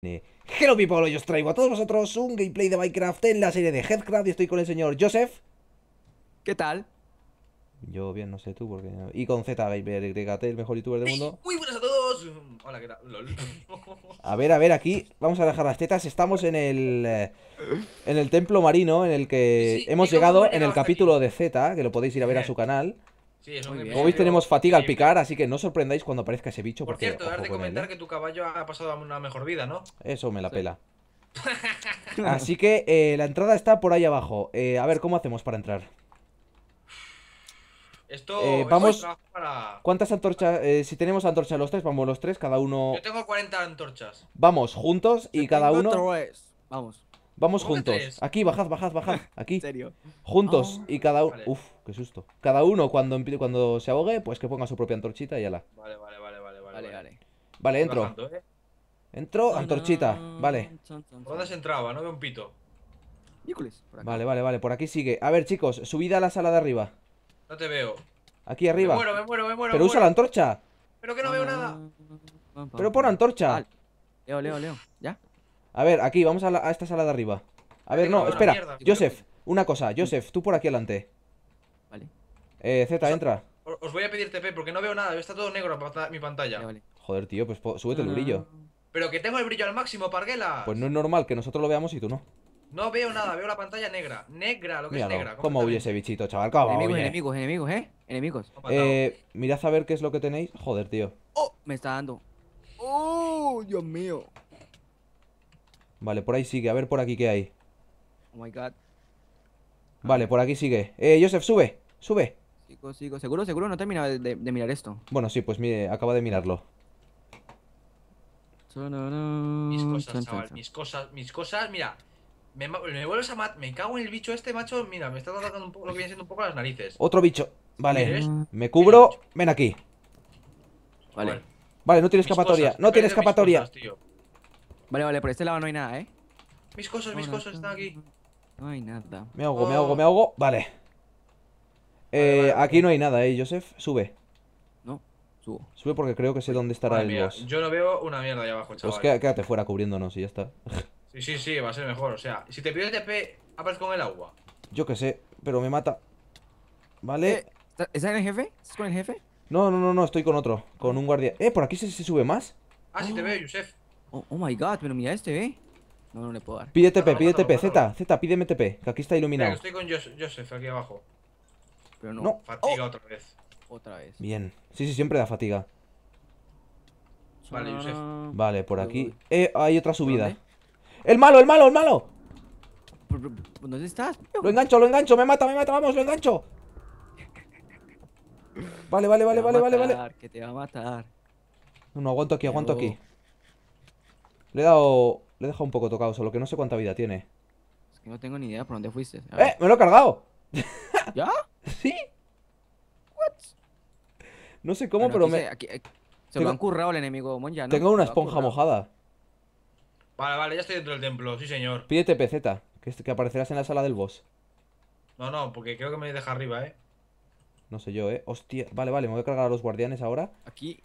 Hello people, hoy os traigo a todos vosotros un gameplay de Minecraft en la serie de Headcraft y estoy con el señor Joseph ¿Qué tal? Yo bien, no sé tú porque... Y con Z el mejor youtuber del mundo Muy buenas a todos Hola, ¿qué tal? a ver, a ver, aquí vamos a dejar las tetas Estamos en el... Eh, en el templo marino en el que hemos llegado en el capítulo de Z Que lo podéis ir a ver a su canal como Hoy tenemos fatiga al picar, así que no sorprendáis cuando aparezca ese bicho. Por porque, cierto, de comentar que tu caballo ha pasado una mejor vida, ¿no? Eso me la pela. así que eh, la entrada está por ahí abajo. Eh, a ver, ¿cómo hacemos para entrar? Esto, eh, vamos. para... ¿Cuántas antorchas? si tenemos antorchas los tres, vamos los tres, cada uno. Yo tengo 40 antorchas. Vamos juntos y cada uno. Vamos. Vamos juntos. Aquí, bajad, bajad, bajad. Aquí. ¿En serio? Juntos. Ah, y cada uno. Uf, qué susto. Cada uno cuando, cuando se ahogue, pues que ponga su propia antorchita y ala. Vale, vale, vale, vale, vale. Vale, vale. entro. ¿eh? Entro, antorchita. Vale. dónde se entraba? No veo un pito. Vale, vale, vale. Por aquí sigue. A ver, chicos, subida a la sala de arriba. No te veo. Aquí arriba. Me muero, me muero, me muero. Pero usa la antorcha. Pero que no veo ah, nada. Pero pon antorcha. Leo, Leo, Leo. ¿Ya? A ver, aquí, vamos a, esta sala de arriba. A ver, no, espera. Joseph, una cosa. Joseph, tú por aquí adelante. Vale. Eh, Z, entra. Os voy a pedir TP porque no veo nada. Está todo negro mi pantalla. Joder, tío, pues súbete el brillo. Ah. Pero que tengo el brillo al máximo, Parguela. Pues no es normal que nosotros lo veamos y tú no. No veo nada, veo la pantalla negra. Negra, lo que es negra. ¿Cómo huye ese bichito, chaval? enemigos, enemigos, enemigos, ¿eh? Enemigos. Eh, mirad a ver qué es lo que tenéis. Joder, tío. ¡Oh! Me está dando. ¡Oh, Dios mío! Vale, por ahí sigue. A ver por aquí qué hay. Oh my god. Vale, por aquí sigue. Eh, Joseph, sube. Sube. Sigo, sigo. Seguro, seguro no termina de, mirar esto. Bueno, sí, pues mire, acaba de mirarlo. Mis cosas, chaval. Mis cosas, mis cosas. Mira, me, a Me cago en el bicho este, macho. Mira, me está atacando un poco lo que viene siendo un poco las narices. Otro bicho. Vale, me cubro. Ven aquí. Vale. Vale, no tiene escapatoria. no tiene escapatoria. Vale, vale, por este lado no hay nada, ¿eh? Mis cosas, mis cosas están aquí. No hay nada. Me ahogo, me oh. ahogo, me ahogo. Vale. Eh, aquí no hay nada, ¿eh, Joseph? Sube. No, subo. Sube porque creo que sé dónde estará el boss. Yo no veo una mierda ahí abajo, pues chaval. Pues quédate fuera cubriéndonos y ya está. Sí, sí, sí, va a ser mejor. O sea, si te pido TP, aparezco con el agua. Yo qué sé, pero me mata. Vale. Eh, ¿Estás en el jefe? ¿Estás con el jefe? No, no, no, no, estoy con otro, con un guardia. Eh, por aquí se, sube más. Ah, si sí te oh. veo, Joseph. Oh, oh, my god, pero mira este, ¿eh? No, no le puedo dar. Pide TP, pide TP, Z, Z, pídeme TP, que aquí está iluminado. estoy con Joseph, aquí abajo. Pero no. Fatiga oh. otra vez. Otra vez. Bien. Sí, sí, siempre da fatiga. Vale, Joseph. Vale, por aquí. Eh, hay otra subida. ¡El malo, el malo, el malo! ¿Dónde estás? Lo engancho, lo engancho, me mata, me mata, vamos, lo engancho. Vale, vale, vale, vale, vale, vale. Que te va a matar. No, no, aguanto aquí, aguanto aquí. Le he dado... Le he dejado un poco tocado, solo que no sé cuánta vida tiene. Es que no tengo ni idea por dónde fuiste. ¡Eh! ¡Me lo he cargado! ¿Ya? ¿Sí? ¿What? No sé cómo, pero me... Se, me eh, ha currado el enemigo Monja, Tengo una esponja mojada. Vale, vale, ya estoy dentro del templo, sí señor. Pídete PZ, que, que aparecerás en la sala del boss. No, no, porque creo que me deja arriba, ¿eh? No sé yo, ¿eh? Hostia, vale, vale, me voy a cargar a los guardianes ahora. Aquí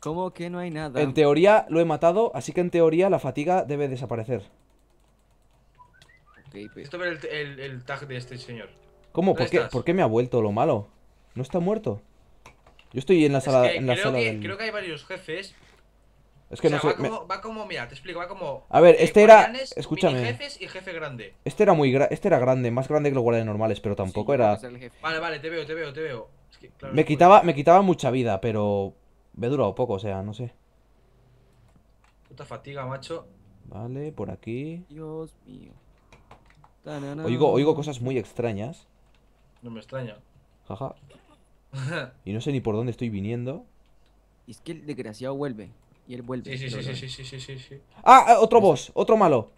¿Cómo que no hay nada? En teoría lo he matado, así que en teoría la fatiga debe desaparecer. Pues. Esto el, tag de este señor. ¿Cómo? ¿Por qué, me ha vuelto lo malo? ¿No está muerto? Yo estoy en la sala, en creo que, hay varios jefes. Es que no sé, va, como, mira, te explico, va como... A ver, eh, este era... Escúchame. grande. Este era muy... Este era grande, más grande que los guardias normales, pero tampoco era... Vale, vale, te veo, te veo, te veo. me, quitaba, me quitaba mucha vida, pero me durado poco, o sea, no sé. Puta fatiga, macho. Vale, por aquí. Dios mío. Oigo, oigo cosas muy extrañas. No me extraña. Jaja. y no sé ni por dónde estoy viniendo. Es que el desgraciado vuelve. Y él vuelve. Sí, sí, sí, sí, sí, sí, sí, sí, ¡Ah! Eh, otro pues- boss, otro malo.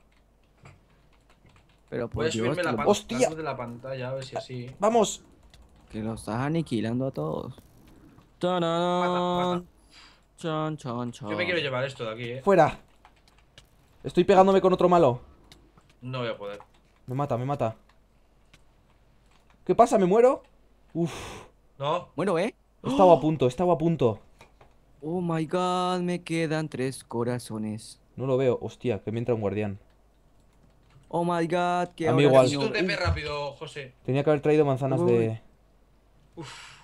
Pero Puedes subirme la, de la pantalla, a ver si así. ¡Vamos! Que lo estás aniquilando a todos chan, chan, chan. Yo me quiero llevar esto de aquí, eh. ¡Fuera! Estoy pegándome con otro malo. No voy a poder. Me mata, me mata. ¿Qué pasa? ¿Me muero? Uf. No. Bueno, ¿eh? Estaba a punto, estaba a punto. Oh my god, me quedan tres corazones. No lo veo, hostia, que me entra un guardián. Oh my god, que Amigo rápido, José. Tenía que haber traído manzanas de. Uf.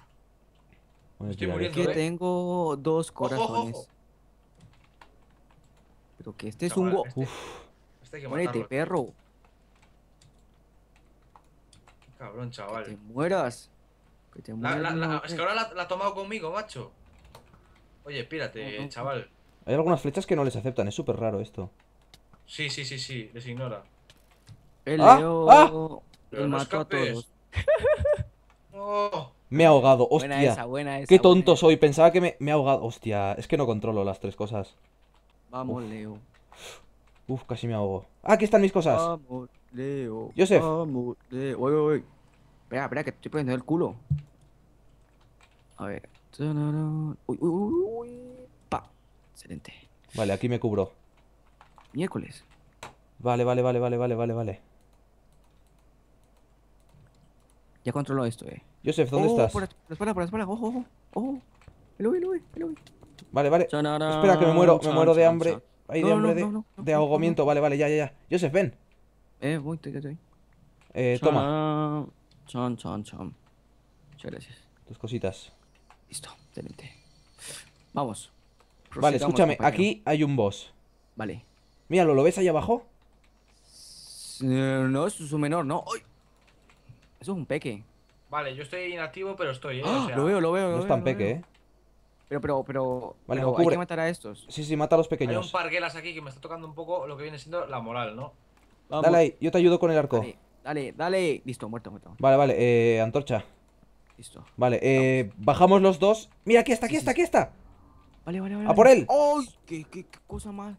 Es Estoy muriendo, que ¿eh? tengo dos corazones. Pero que este es un este. Uf este Muérete, perro. Cabrón, chaval. Que te mueras. Que te mueras. es eh. que ahora la, ha tomado conmigo, macho. Oye, espírate, chaval. Hay algunas flechas que no les aceptan, es súper raro esto. Sí, sí, sí, sí, les ignora. El ¡Ah! Leo. ¡Ah! mató a todos. ¡Oh! Me he ahogado, hostia. Buena esa, buena esa, Qué tonto soy, pensaba que me, me he ahogado. Hostia, es que no controlo las tres cosas. Vamos, Leo. Uf, casi me ahogo. Ah, aquí están mis cosas. Vamos, Leo. Joseph. Vamos, Leo. Uy, uy, Espera, espera, que estoy poniendo el culo. A ver. Uy, uy, uy, Pa. Excelente. Vale, aquí me cubro. Miércoles. Vale, vale, vale, vale, vale, vale, vale. Ya controlo esto, eh. Joseph, ¿dónde oh, estás? Por la espalda, por la espalda, ojo, ojo, ojo. El el Vale, vale. Espera, que me muero, me muero de hambre. Hay de hambre, de, ahogamiento. Vale, vale, ya, ya, ya. Joseph, ven. Eh, voy, estoy, estoy. Eh, toma. Chan, chan, chan. Muchas gracias. Tus cositas. Listo, excelente. Vamos. Vale, escúchame, aquí hay un boss. Vale. Míralo, ¿lo ves ahí abajo? Eh, no, es su menor, ¿no? Eso es un peque. Vale, yo estoy inactivo, pero estoy, ¿eh? ¡Ah! Lo veo, lo veo. no es tan peque, ¿eh? Pero, pero, pero. Vale, pero hay que matar a estos. Sí, sí, mata a los pequeños. Hay un parguelas aquí que me está tocando un poco lo que viene siendo la moral, ¿no? Dale ahí, yo te ayudo con el arco. Dale, dale, Listo, muerto, muerto. Vale, vale, eh, antorcha. Listo. Vale, eh, bajamos los dos. Mira, aquí está, aquí está, aquí está. Vale, vale, vale. ¡A por él! ¡Ay! Oh, qué, qué, qué, cosa más!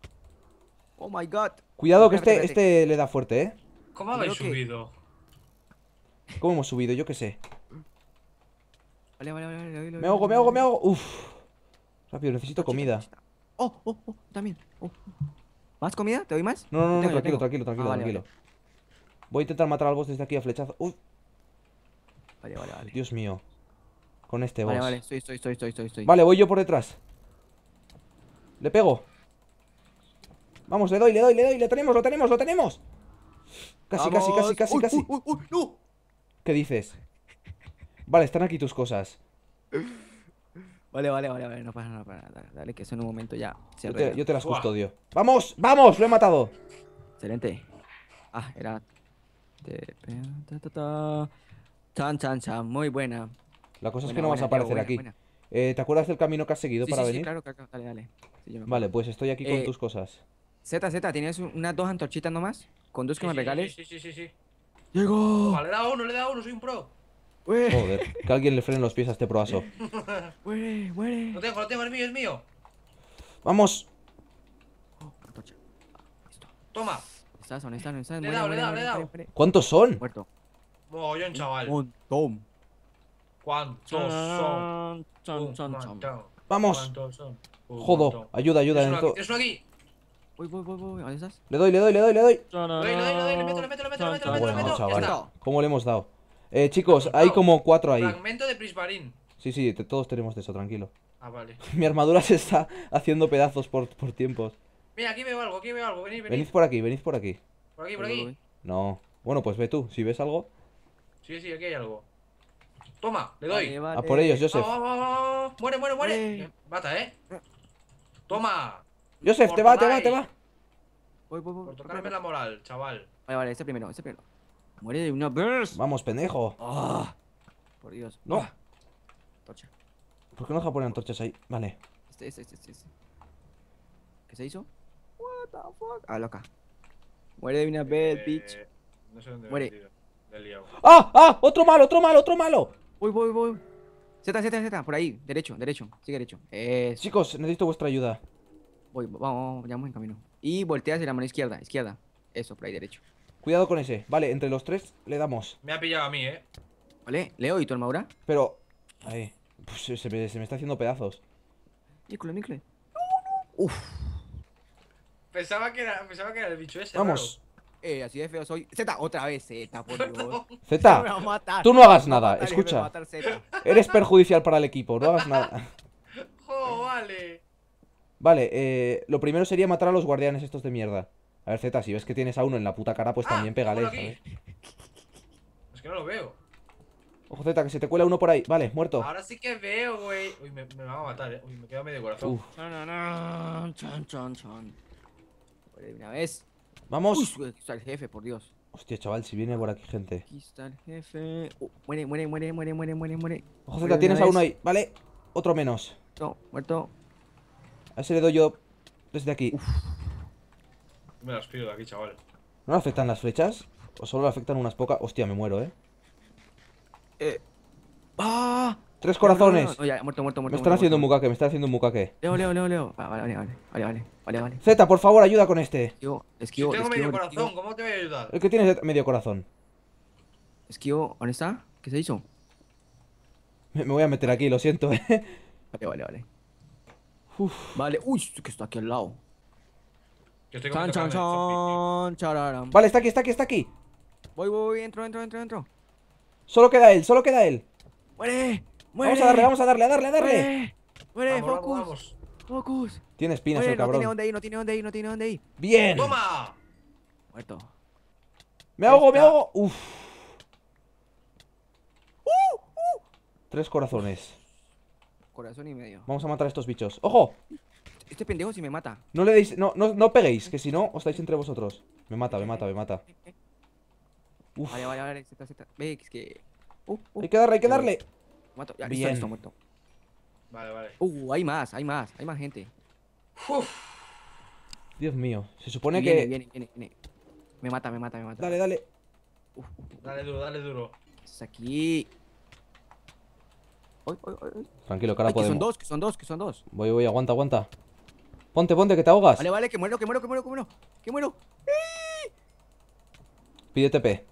¡Oh my god! Cuidado, que este, este le da fuerte, ¿eh? ¿Cómo habéis subido? ¿Cómo hemos subido? Yo qué sé. Vale, vale, vale. vale, me ahogo, me ahogo, me ahogo. Uf. Rápido, necesito comida. Oh, oh, oh, también. Oh. ¿Más comida? ¿Te doy más? No, no, no, tranquilo, tranquilo, ah, tranquilo, tranquilo. Voy a intentar matar al boss desde aquí a flechazo. Uy. Vale, vale, vale. Dios mío. Con este boss. Vale, vale, estoy, estoy, estoy, estoy, estoy. Vale, voy yo por detrás. Le pego. Vamos, le doy, le doy, le doy, le tenemos, lo tenemos, lo tenemos. Casi, casi, casi, casi, uy, casi. Uy, uy, no. ¿Qué dices? Vale, están aquí tus cosas. Vale, vale, vale, vale, no pasa nada, Dale, que eso en un momento ya Yo te, las custodio. ¡Vamos! ¡Vamos! ¡Lo he matado! Excelente. Ah, era. Chan, chan, chan. Muy buena. La cosa es que no vas a aparecer aquí. Eh, ¿Te acuerdas del camino que has seguido para venir? Sí, claro, claro, dale, dale. vale, pues estoy aquí con eh, tus cosas. Z, Z, ¿tienes unas dos antorchitas nomás? ¿Con dos que me regales? sí, sí, sí. sí. Llego. Vale, le he dado uno, le he dado uno, soy un pro. Joder, que alguien le frene los pies a este proazo muere, muere. Lo tengo, lo tengo, es mío, es mío. Vamos. Toma. Le he dado, le he dado, le he dado. ¿Cuántos son? Muerto. chaval. Un ¿Cuántos son? Vamos. Jodo, ayuda, ayuda. Es uno aquí. Le doy, le doy, le doy, le doy. No, no, no. le meto, le meto, le meto, le meto, ¿Cómo le hemos dado? Eh, chicos, hay como cuatro ahí. Fragmento de Prisbarín. Sí, sí, todos tenemos de eso, tranquilo. Ah, vale. Mi armadura se está haciendo pedazos por, por tiempos. Mira, aquí veo algo, aquí veo algo. Venid, Venid por aquí, venid por aquí. Por aquí, por aquí. No. Bueno, pues ve tú, si ves algo. Sí, sí, aquí hay algo. Toma, le doy. A por ellos, Joseph. muere, muere, muere. Bata, eh. Toma. Joseph, te va, te va, te va. Voy, voy, voy. Por tocarme la moral, chaval. Vale, vale, este primero, este primero. Muere de una vez. Vamos, pendejo. Ah, por Dios. No. Torcha. ¿Por qué no deja poner antorchas ahí? Vale. Este, este, este, este. este. ¿Qué se hizo? What the fuck? Ah, loca. Muere de una vez, eh, bitch. No sé dónde Muere. ¡Ah! ¡Ah! ¡Otro malo! ¡Otro malo! ¡Otro malo! Voy, voy, voy. Z, Z, Z, por ahí. Derecho, derecho. Sigue derecho. Eh, Chicos, necesito vuestra ayuda. Voy, vamos, vamos, vamos, ya vamos en camino. Y volteas hacia la mano izquierda, izquierda. Eso, por ahí derecho. Cuidado con ese. Vale, entre los tres le damos. Me ha pillado a mí, eh. Vale, Leo, ¿y tu armadura? Pero. Ahí. Pues se, me, está haciendo pedazos. Micle, no. Uf. Pensaba que, era, pensaba que era el bicho ese. Vamos. Eh, así de feo soy. Z, otra vez Z, por Dios. Z, tú no hagas nada, escucha. Eres perjudicial para el equipo, no hagas nada. Vale, eh, lo primero sería matar a los guardianes estos de mierda. A ver, Z, si ves que tienes a uno en la puta cara, pues ah, también pégale, Es que no lo veo. Ojo, Z, que se te cuela uno por ahí. Vale, muerto. Ahora sí que veo, güey. Uy, me, me van a matar, eh. Uy, me queda medio corazón. No, no, no. Una vez. ¡Vamos! está el jefe, por Dios. Hostia, chaval, si viene por aquí gente. Aquí está el jefe. Uh, muere, muere, muere, muere, muere, muere, muere. Ojo, Z, tienes a uno ahí. Vale, otro menos. muerto. A ese le doy yo desde aquí. Me las pido de aquí, chaval. ¿No le afectan las flechas? ¿O solo le afectan unas pocas? Hostia, me muero, eh. Eh. ¡Ah! ¡Tres corazones! Me están haciendo un mucaque, me están haciendo un Leo, leo, leo, leo. Vale, vale, vale, vale, vale, Zeta, por favor, ayuda con este. Yo, esquivo, tengo medio corazón, ¿cómo te voy a ayudar? El que tienes medio corazón. Esquivo, ¿dónde está? ¿Qué se hizo? Me, voy a meter aquí, lo siento, eh. Vale, vale, vale. Vale, uy, que está aquí al lado. Vale, está aquí, está aquí, está aquí. Voy, voy, voy, entro, entro, entro, entro. Solo queda él, solo queda él. Muere, muere. Vamos a darle, vamos a darle, a darle, a darle. Muere, muere focus. Focus. Tiene espinas el cabrón. No tiene dónde ir, no tiene dónde ir, no tiene dónde ir. Bien. Toma. Muerto. Me ahogo, me ahogo. Uf. uh. uh. Tres corazones. Vamos a matar a estos bichos. ¡Ojo! Este pendejo si me mata. No le deis. No, no, no peguéis, que si no, os estáis entre vosotros. Me mata, me mata, me mata. Uf. Vale, vale, vale, Z, que. Uh, uh. Hay que darle, hay que darle. ya, Bien. muerto. Vale, vale. Uh, hay más, hay más, hay más gente. Uf. Dios mío, se supone que. Viene, viene, viene. Me mata, me mata, me mata. Dale, dale. Dale duro, dale duro. Es aquí. Tranquilo, cara Ay, Que son dos, que son dos, que son dos. Voy, voy, aguanta, aguanta. Ponte, ponte, que te ahogas. Vale, vale, que muero, que muero, que muero, que muero. Que muero. Pide TP.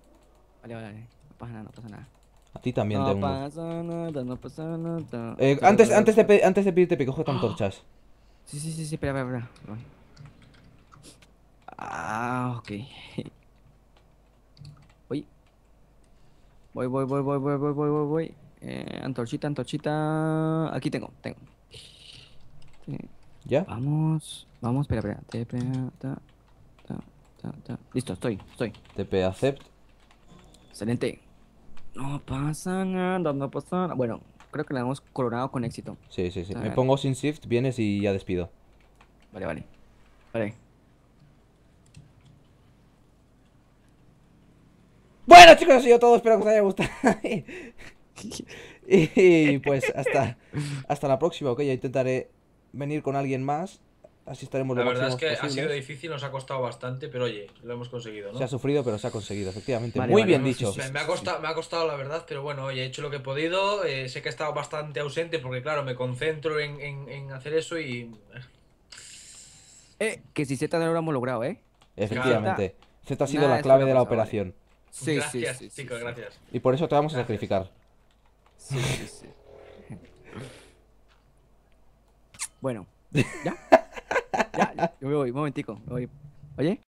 Vale, vale, vale. No pasa nada, no pasa nada. A ti también no pasa nada, no pasa nada. Eh, antes, antes, de, antes de pedir TP, coge tan torchas. Sí, sí, sí, sí, espera, espera, espera. Ah, ok. Voy. Voy, voy, voy, voy, voy, voy, voy, voy. Eh, antorchita, antorchita. Aquí tengo, tengo. ¿Ya? Vamos, vamos, espera, espera. TP, ta, Listo, estoy, estoy. TP accept. Excelente. No pasa nada, no pasa nada. Bueno, creo que la hemos colorado con éxito. Sí, sí, sí. Me pongo sin shift, vienes y ya despido. Vale, vale. Vale. Bueno chicos, eso ha sido todo, espero que os haya gustado. y pues hasta, hasta la próxima, ok. Ya intentaré venir con alguien más. Así estaremos La verdad es que ha sido difícil, nos ha costado bastante, pero oye, lo hemos conseguido, ¿no? Se ha sufrido, pero se ha conseguido, efectivamente. Muy bien dicho. Me, ha costado, me ha costado, la verdad, pero bueno, oye, he hecho lo que he podido. Eh, sé que he estado bastante ausente porque, claro, me concentro en, en, hacer eso y. Eh. Eh, que si Z no lo hemos logrado, ¿eh? Efectivamente. Z, ha sido la clave de la operación. Sí, gracias, sí, sí, gracias. Y por eso te vamos a sacrificar. Sí, sí, sí. Bueno, ¿ya? ya, yo me voy, un momentico, me voy. Oye.